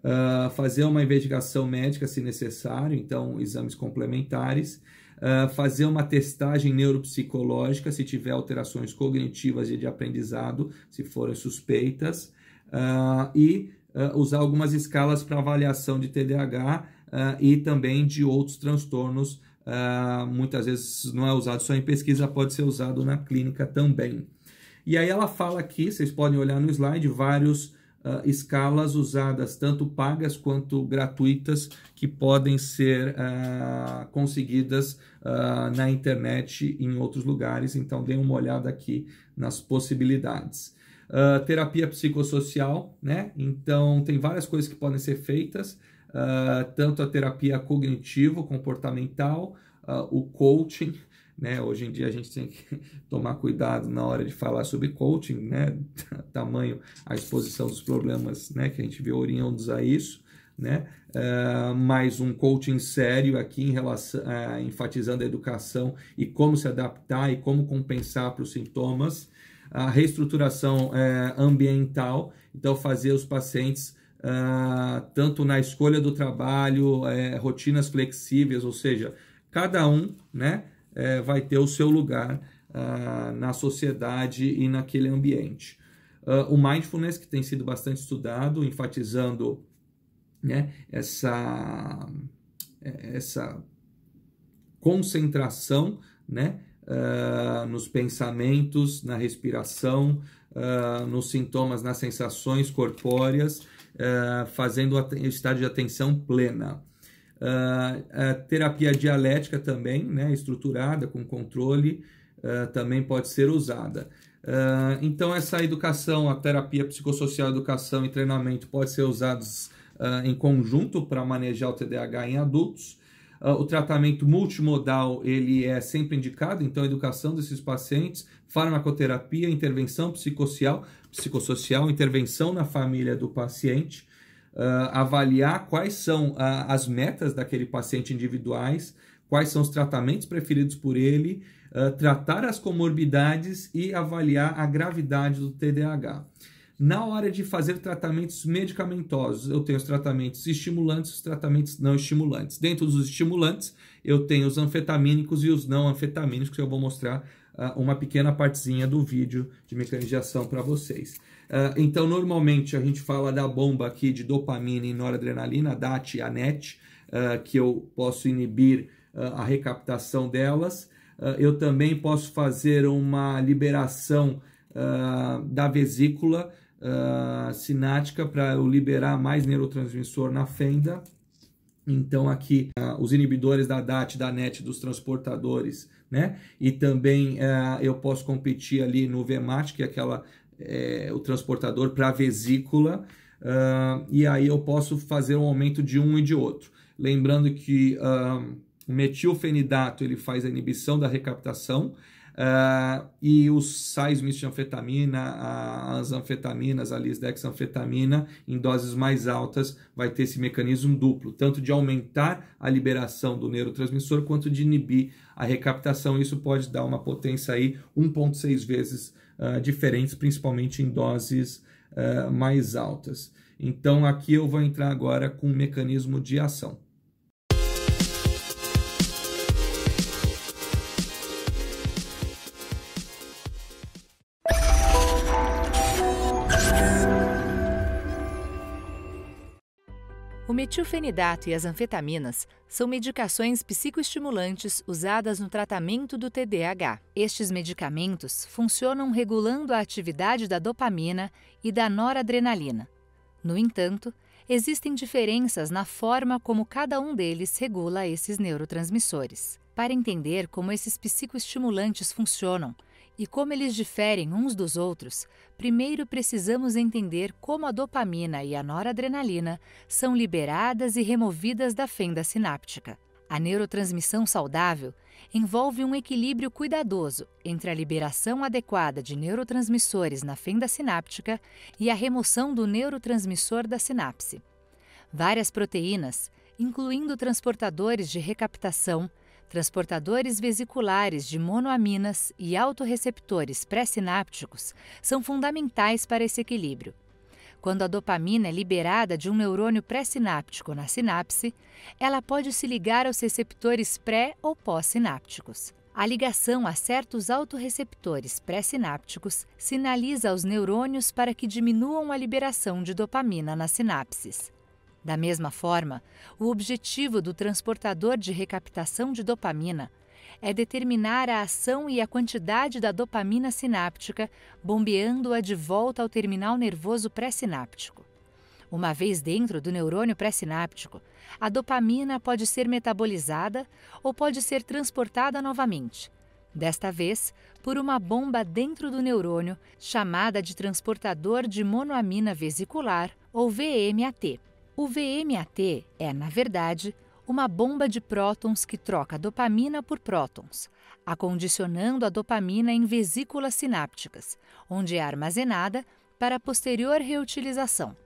uh, fazer uma investigação médica se necessário, então exames complementares, uh, fazer uma testagem neuropsicológica se tiver alterações cognitivas e de aprendizado, se forem suspeitas, uh, e usar algumas escalas para avaliação de TDAH e também de outros transtornos. muitas vezes não é usado só em pesquisa, pode ser usado na clínica também. E aí ela fala aqui, vocês podem olhar no slide, vários uh, escalas usadas tanto pagas quanto gratuitas que podem ser uh, conseguidas uh, na internet em outros lugares. Então, dê uma olhada aqui nas possibilidades. terapia psicossocial, né? Então, tem várias coisas que podem ser feitas, tanto a terapia cognitivo-comportamental, o coaching, né? Hoje em dia a gente tem que tomar cuidado na hora de falar sobre coaching, né? tamanho a exposição dos problemas né? que a gente vê oriundos a isso. Né? Uh, mais um coaching sério aqui em relação, uh, enfatizando a educação e como se adaptar e como compensar para os sintomas. A reestruturação uh, ambiental, então fazer os pacientes ah, tanto na escolha do trabalho, eh, rotinas flexíveis, ou seja, cada um, né? é, vai ter o seu lugar uh, na sociedade e naquele ambiente. Uh, o mindfulness, que tem sido bastante estudado, enfatizando né, essa, é, essa concentração né, uh, nos pensamentos, na respiração, uh, nos sintomas, nas sensações corpóreas, fazendo o estado de atenção plena. Ah, a terapia dialética também, né, estruturada, com controle, ah, também pode ser usada. Ah, então, essa educação, a terapia psicossocial, educação e treinamento pode ser usados em conjunto para manejar o TDAH em adultos. o tratamento multimodal ele é sempre indicado, então, a educação desses pacientes, farmacoterapia, intervenção psicossocial, psicossocial intervenção na família do paciente uh, avaliar quais são uh, as metas daquele paciente individuais, quais são os tratamentos preferidos por ele, uh, tratar as comorbidades e avaliar a gravidade do TDAH. Na hora de fazer tratamentos medicamentosos, eu tenho os tratamentos estimulantes e os tratamentos não estimulantes. Dentro dos estimulantes, eu tenho os anfetamínicos e os não anfetamínicos, que eu vou mostrar uh, uma pequena partezinha do vídeo de mecanismo de ação para vocês. Uh, então, normalmente, a gente fala da bomba aqui de dopamina e noradrenalina, DAT e ANET, uh, ah, que eu posso inibir a recaptação delas. eu também posso fazer uma liberação da vesícula uh, ah, sinática para eu liberar mais neurotransmissor na fenda. Então, aqui, uh, os inibidores da DAT, da NET, dos transportadores, né? E também uh, eu posso competir ali no VMAT, que é aquela, eh, o transportador para a vesícula. e aí eu posso fazer um aumento de um e de outro. Lembrando que o metilfenidato ele faz a inibição da recaptação Uh, e os sais de anfetamina, a, as anfetaminas, a lisdexanfetamina, em doses mais altas, vai ter esse mecanismo duplo, tanto de aumentar a liberação do neurotransmissor quanto de inibir a recaptação. Isso pode dar uma potência aí 1,6 vezes uh, diferentes, principalmente em doses uh, mais altas. Então aqui eu vou entrar agora com o um mecanismo de ação. O metilfenidato e as anfetaminas são medicações psicoestimulantes usadas no tratamento do TDAH. Estes medicamentos funcionam regulando a atividade da dopamina e da noradrenalina. No entanto, existem diferenças na forma como cada um deles regula esses neurotransmissores. Para entender como esses psicoestimulantes funcionam, e como eles diferem uns dos outros, primeiro precisamos entender como a dopamina e a noradrenalina são liberadas e removidas da fenda sináptica. A neurotransmissão saudável envolve um equilíbrio cuidadoso entre a liberação adequada de neurotransmissores na fenda sináptica e a remoção do neurotransmissor da sinapse. Várias proteínas, incluindo transportadores de recaptação, transportadores vesiculares de monoaminas e autorreceptores pré-sinápticos são fundamentais para esse equilíbrio. Quando a dopamina é liberada de um neurônio pré-sináptico na sinapse, ela pode se ligar aos receptores pré ou pós-sinápticos. A ligação a certos autorreceptores pré-sinápticos sinaliza aos neurônios para que diminuam a liberação de dopamina nas sinapses. Da mesma forma, o objetivo do transportador de recaptação de dopamina é determinar a ação e a quantidade da dopamina sináptica, bombeando-a de volta ao terminal nervoso pré-sináptico. Uma vez dentro do neurônio pré-sináptico, a dopamina pode ser metabolizada ou pode ser transportada novamente, desta vez por uma bomba dentro do neurônio chamada de transportador de monoamina vesicular ou VMAT. O VMAT é, na verdade, uma bomba de prótons que troca dopamina por prótons, acondicionando a dopamina em vesículas sinápticas, onde é armazenada para posterior reutilização.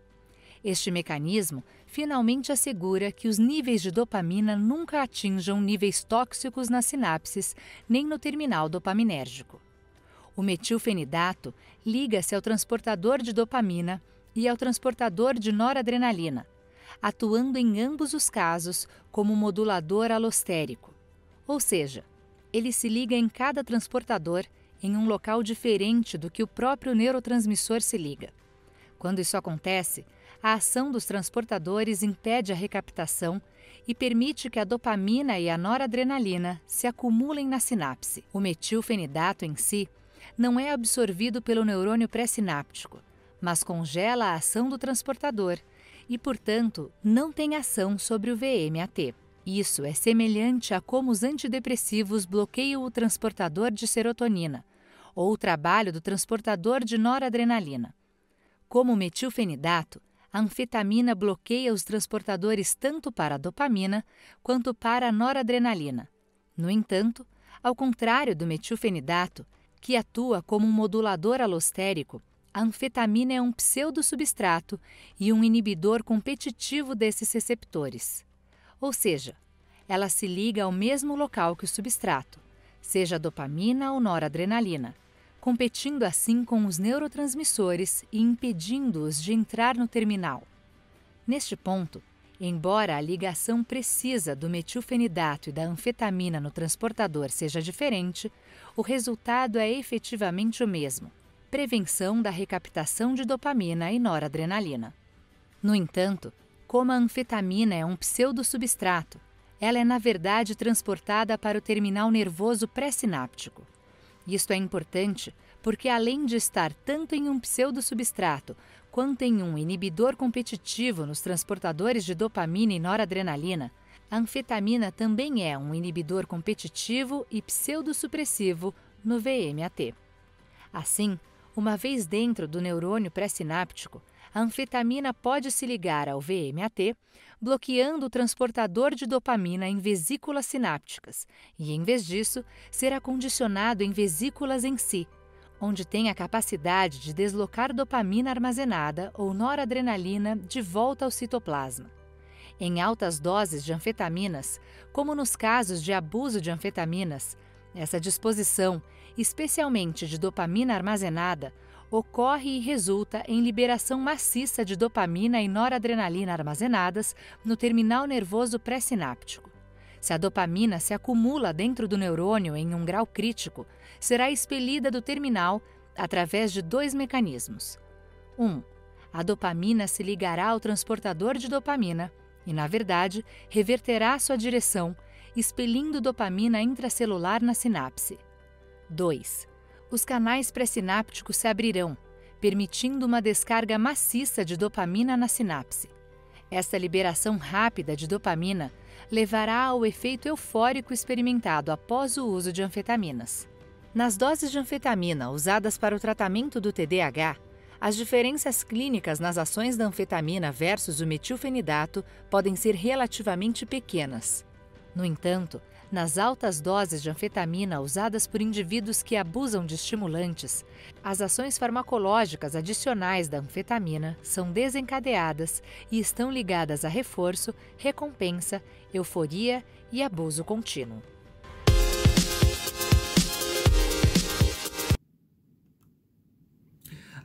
Este mecanismo finalmente assegura que os níveis de dopamina nunca atinjam níveis tóxicos nas sinapses nem no terminal dopaminérgico. O metilfenidato liga-se ao transportador de dopamina e ao transportador de noradrenalina atuando em ambos os casos como modulador alostérico. Ou seja, ele se liga em cada transportador em um local diferente do que o próprio neurotransmissor se liga. Quando isso acontece, a ação dos transportadores impede a recaptação e permite que a dopamina e a noradrenalina se acumulem na sinapse. O metilfenidato em si não é absorvido pelo neurônio pré-sináptico, mas congela a ação do transportador e, portanto, não tem ação sobre o VMAT. Isso é semelhante a como os antidepressivos bloqueiam o transportador de serotonina ou o trabalho do transportador de noradrenalina. Como o metilfenidato, a anfetamina bloqueia os transportadores tanto para a dopamina quanto para a noradrenalina. No entanto, ao contrário do metilfenidato, que atua como um modulador alostérico, a anfetamina é um pseudosubstrato e um inibidor competitivo desses receptores. Ou seja, ela se liga ao mesmo local que o substrato, seja dopamina ou noradrenalina, competindo assim com os neurotransmissores e impedindo-os de entrar no terminal. Neste ponto, embora a ligação precisa do metilfenidato e da anfetamina no transportador seja diferente, o resultado é efetivamente o mesmo prevenção da recaptação de dopamina e noradrenalina. No entanto, como a anfetamina é um pseudosubstrato, ela é na verdade transportada para o terminal nervoso pré-sináptico. Isto é importante porque, além de estar tanto em um pseudosubstrato quanto em um inibidor competitivo nos transportadores de dopamina e noradrenalina, a anfetamina também é um inibidor competitivo e pseudosupressivo no VMAT. Assim, uma vez dentro do neurônio pré-sináptico, a anfetamina pode se ligar ao VMAT, bloqueando o transportador de dopamina em vesículas sinápticas, e em vez disso, será condicionado em vesículas em si, onde tem a capacidade de deslocar dopamina armazenada ou noradrenalina de volta ao citoplasma. Em altas doses de anfetaminas, como nos casos de abuso de anfetaminas, essa disposição especialmente de dopamina armazenada, ocorre e resulta em liberação maciça de dopamina e noradrenalina armazenadas no terminal nervoso pré-sináptico. Se a dopamina se acumula dentro do neurônio em um grau crítico, será expelida do terminal através de dois mecanismos. 1. Um, a dopamina se ligará ao transportador de dopamina e, na verdade, reverterá sua direção, expelindo dopamina intracelular na sinapse. 2. Os canais pré-sinápticos se abrirão, permitindo uma descarga maciça de dopamina na sinapse. Esta liberação rápida de dopamina levará ao efeito eufórico experimentado após o uso de anfetaminas. Nas doses de anfetamina usadas para o tratamento do TDAH, as diferenças clínicas nas ações da anfetamina versus o metilfenidato podem ser relativamente pequenas. No entanto, nas altas doses de anfetamina usadas por indivíduos que abusam de estimulantes. As ações farmacológicas adicionais da anfetamina são desencadeadas e estão ligadas a reforço, recompensa, euforia e abuso contínuo.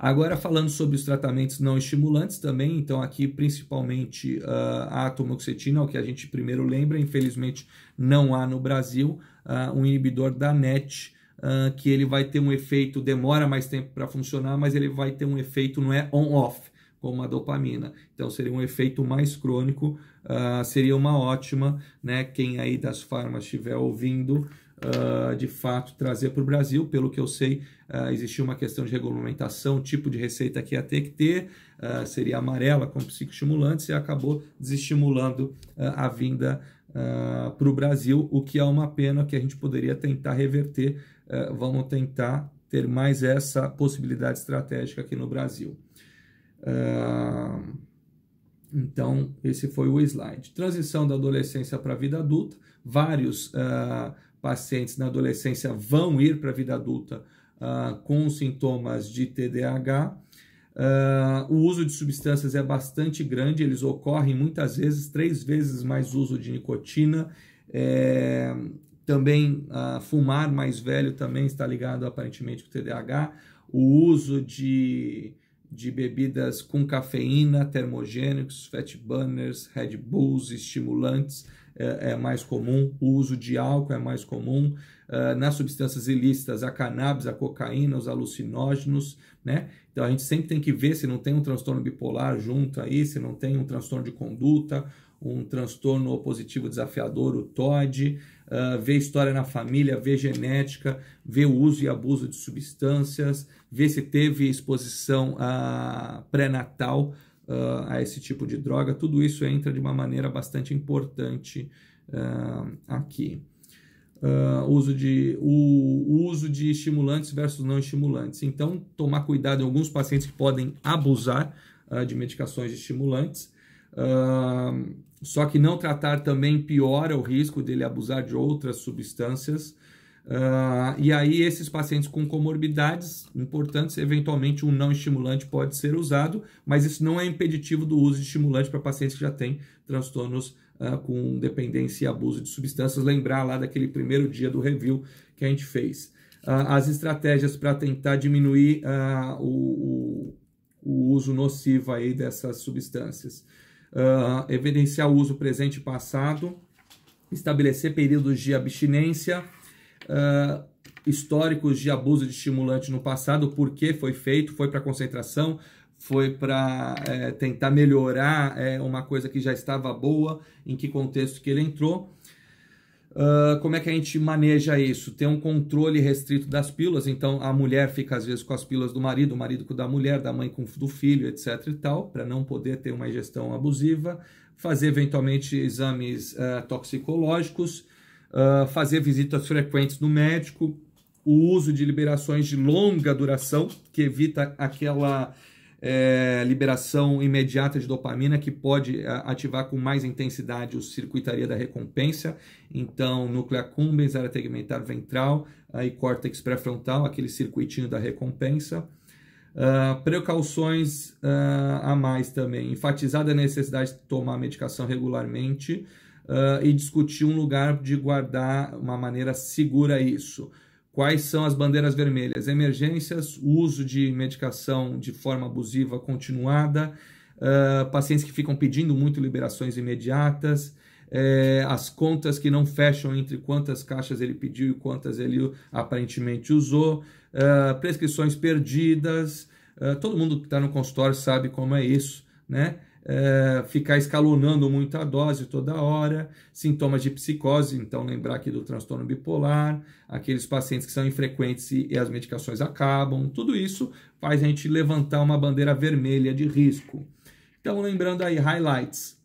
Agora, falando sobre os tratamentos não estimulantes também, então aqui principalmente uh, a atomoxetina, o que a gente primeiro lembra, infelizmente não há no Brasil uh, um inibidor da NET, uh, que ele vai ter um efeito, demora mais tempo para funcionar, mas ele vai ter um efeito, não é on-off, como a dopamina. Então seria um efeito mais crônico, uh, seria uma ótima, né? Quem aí das farmas estiver ouvindo, uh, de fato trazer para o Brasil. Pelo que eu sei, uh, existia uma questão de regulamentação, tipo de receita que ia ter que ter, uh, seria amarela com psicoestimulantes, e acabou desestimulando a vinda para o Brasil, o que é uma pena que a gente poderia tentar reverter. vamos tentar ter mais essa possibilidade estratégica aqui no Brasil. Então, esse foi o slide. Transição da adolescência para a vida adulta. Vários uh, pacientes na adolescência vão ir para a vida adulta uh, com sintomas de TDAH. Uh, o uso de substâncias é bastante grande, eles ocorrem muitas vezes, três vezes mais uso de nicotina. É, também uh, fumar mais velho também está ligado aparentemente com o TDAH. O uso de, de bebidas com cafeína, termogênicos, fat burners, Red Bulls, estimulantes, é, é, mais comum, o uso de álcool é mais comum, é, nas substâncias ilícitas, a cannabis, a cocaína, os alucinógenos, né? Então a gente sempre tem que ver se não tem um transtorno bipolar junto aí, se não tem um transtorno de conduta, um transtorno opositivo desafiador, o TOD, é, ver história na família, ver genética, ver o uso e abuso de substâncias, ver se teve exposição a pré-natal uh, a esse tipo de droga. Tudo isso entra de uma maneira bastante importante uh, aqui. Uh, uso de, o, o, uso de estimulantes versus não estimulantes. Então, tomar cuidado em alguns pacientes que podem abusar de medicações de estimulantes. só que não tratar também piora o risco dele abusar de outras substâncias Uh, e aí, esses pacientes com comorbidades importantes, eventualmente um não estimulante pode ser usado, mas isso não é impeditivo do uso de estimulante para pacientes que já têm transtornos uh, com dependência e abuso de substâncias. Lembrar lá daquele primeiro dia do review que a gente fez. Uh, as estratégias para tentar diminuir o, o, uso nocivo aí dessas substâncias. evidenciar o uso presente e passado, estabelecer períodos de abstinência ah, históricos de abuso de estimulante no passado, por que foi feito, foi para concentração, foi para é, eh, tentar melhorar é, uma coisa que já estava boa, em que contexto que ele entrou. Uh, como é que a gente maneja isso? Tem um controle restrito das pílulas, então a mulher fica às vezes com as pílulas do marido, o marido com da mulher, da mãe com do filho, etc e tal, para não poder ter uma ingestão abusiva, fazer eventualmente exames uh, toxicológicos, fazer visitas frequentes no médico, o uso de liberações de longa duração, que evita aquela é, liberação imediata de dopamina que pode eh, ativar com mais intensidade o circuitaria da recompensa, então núcleo accumbens, área tegmentar ventral aí córtex pré-frontal, aquele circuitinho da recompensa. Uh, precauções uh, a mais também, enfatizada a necessidade de tomar medicação regularmente, uh, e discutir um lugar de guardar uma maneira segura isso. Quais são as bandeiras vermelhas? Emergências, uso de medicação de forma abusiva continuada, uh, pacientes que ficam pedindo muito liberações imediatas, eh, as contas que não fecham entre quantas caixas ele pediu e quantas ele aparentemente usou, uh, prescrições perdidas. Uh, todo mundo que está no consultório sabe como é isso, né? é, ficar escalonando muito a dose toda hora, sintomas de psicose, então lembrar aqui do transtorno bipolar, aqueles pacientes que são infrequentes e, e as medicações acabam, tudo isso faz a gente levantar uma bandeira vermelha de risco. Então, lembrando aí, highlights: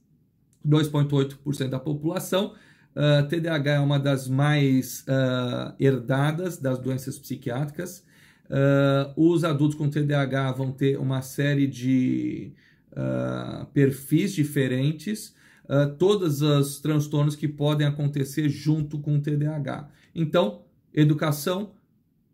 2,8% da população. Uh, é, TDAH é uma das mais uh, herdadas das doenças psiquiátricas. Uh, os adultos com TDAH vão ter uma série de ah, perfis diferentes, uh, ah, todos os transtornos que podem acontecer junto com o TDAH. Então, educação,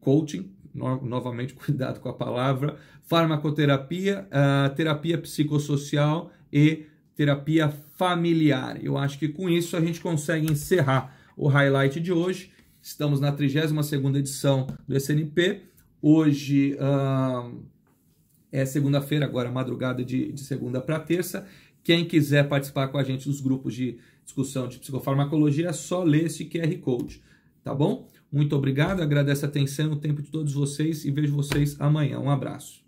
coaching, no, novamente cuidado com a palavra, farmacoterapia, uh, terapia psicossocial e terapia familiar. Eu acho que com isso a gente consegue encerrar o highlight de hoje. Estamos na 32ª edição do SNP. Hoje... Uh, é, segunda-feira, agora madrugada de, de segunda para terça. Quem quiser participar com a gente dos grupos de discussão de psicofarmacologia, é só ler esse QR Code, tá bom? Muito obrigado, agradeço a atenção, o tempo de todos vocês e vejo vocês amanhã. Um abraço.